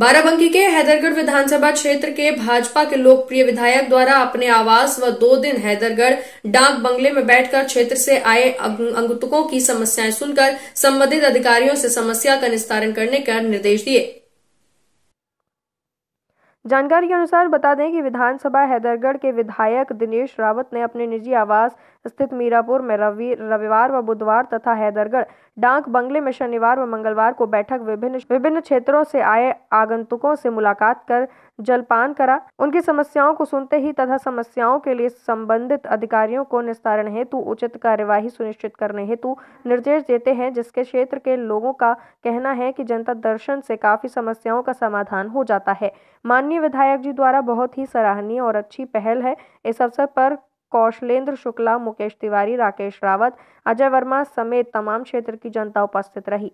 बाराबंकी के हैदरगढ़ विधानसभा क्षेत्र के भाजपा के लोकप्रिय विधायक द्वारा अपने आवास व दो दिन हैदरगढ़ डाक बंगले में बैठकर क्षेत्र से आए अंगुतकों की समस्याएं सुनकर संबंधित अधिकारियों से समस्या का निस्तारण करने का निर्देश दिए जानकारी के अनुसार बता दें कि विधानसभा हैदरगढ़ के विधायक दिनेश रावत ने अपने निजी आवास स्थित मीरापुर में रवि रविवार व बुधवार तथा हैदरगढ़ डाक बंगले में शनिवार व मंगलवार को बैठक विभिन्न विभिन्न क्षेत्रों से आए आगंतुकों से मुलाकात कर जलपान करा उनकी समस्याओं को सुनते ही तथा समस्याओं के लिए संबंधित अधिकारियों को निस्तारण हेतु उचित कार्यवाही सुनिश्चित करने हेतु निर्देश देते हैं जिसके क्षेत्र के लोगों का कहना है कि जनता दर्शन से काफी समस्याओं का समाधान हो जाता है मान्य माननीय विधायक जी द्वारा बहुत ही सराहनीय और अच्छी पहल है इस अवसर पर कौशलेंद्र शुक्ला मुकेश तिवारी राकेश रावत अजय वर्मा समेत तमाम क्षेत्र की जनता उपस्थित रही